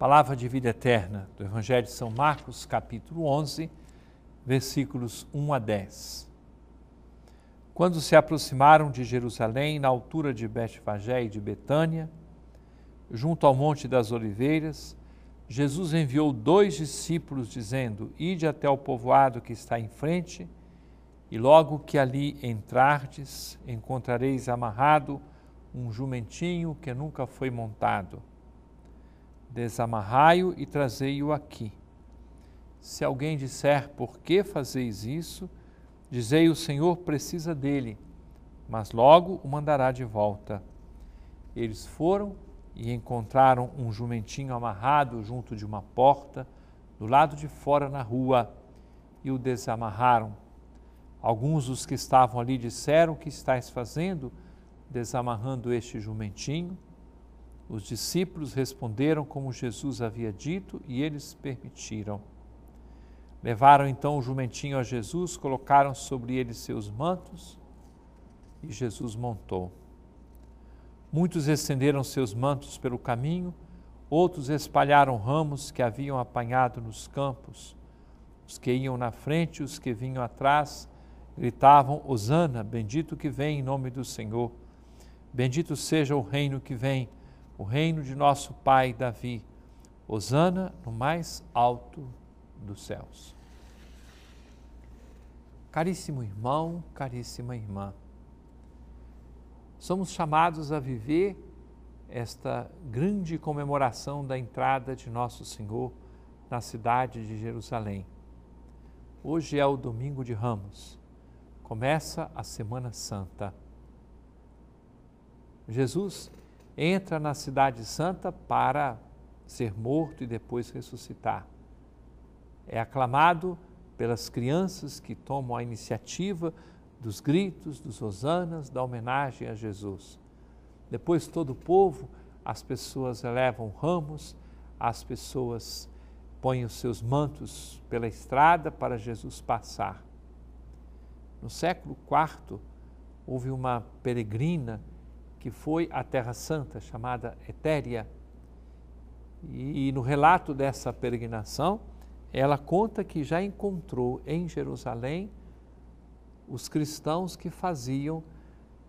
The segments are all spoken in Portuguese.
Palavra de vida eterna do Evangelho de São Marcos, capítulo 11, versículos 1 a 10. Quando se aproximaram de Jerusalém, na altura de Betfagé e de Betânia, junto ao Monte das Oliveiras, Jesus enviou dois discípulos, dizendo: Ide até o povoado que está em frente, e logo que ali entrardes, encontrareis amarrado um jumentinho que nunca foi montado desamarrai-o e trazei-o aqui. Se alguém disser por que fazeis isso, dizei o Senhor precisa dele, mas logo o mandará de volta. Eles foram e encontraram um jumentinho amarrado junto de uma porta, do lado de fora na rua, e o desamarraram. Alguns dos que estavam ali disseram: O que estáis fazendo? Desamarrando este jumentinho. Os discípulos responderam como Jesus havia dito e eles permitiram. Levaram então o jumentinho a Jesus, colocaram sobre ele seus mantos e Jesus montou. Muitos estenderam seus mantos pelo caminho, outros espalharam ramos que haviam apanhado nos campos. Os que iam na frente e os que vinham atrás gritavam: Hosana, bendito que vem em nome do Senhor. Bendito seja o reino que vem o reino de nosso pai Davi. Hosana no mais alto dos céus. Caríssimo irmão, caríssima irmã, somos chamados a viver esta grande comemoração da entrada de Nosso Senhor na cidade de Jerusalém. Hoje é o domingo de Ramos, começa a Semana Santa. Jesus entra na Cidade Santa para ser morto e depois ressuscitar. É aclamado pelas crianças que tomam a iniciativa dos gritos, dos hosanas, da homenagem a Jesus. Depois, todo o povo, as pessoas elevam ramos, as pessoas põem os seus mantos pela estrada para Jesus passar. No século IV, houve uma peregrina que foi à Terra Santa, chamada Etéria. E, e no relato dessa peregrinação, ela conta que já encontrou em Jerusalém os cristãos que faziam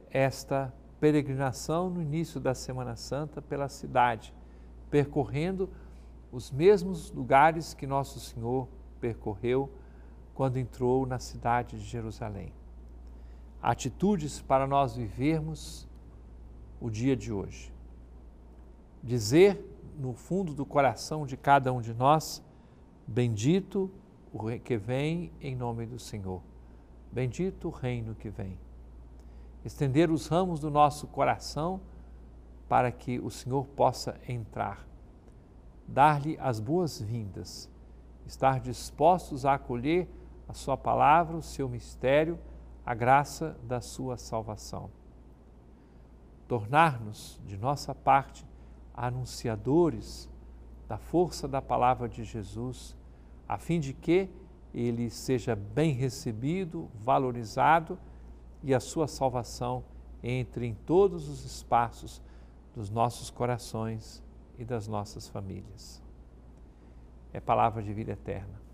esta peregrinação no início da Semana Santa pela cidade, percorrendo os mesmos lugares que Nosso Senhor percorreu quando entrou na cidade de Jerusalém. Atitudes para nós vivermos o dia de hoje. Dizer no fundo do coração de cada um de nós: Bendito o que vem em nome do Senhor, bendito o reino que vem. Estender os ramos do nosso coração para que o Senhor possa entrar, dar-lhe as boas-vindas, estar dispostos a acolher a Sua palavra, o seu mistério, a graça da Sua salvação tornar-nos, de nossa parte, anunciadores da força da palavra de Jesus, a fim de que ele seja bem recebido, valorizado e a sua salvação entre em todos os espaços dos nossos corações e das nossas famílias. É palavra de vida eterna.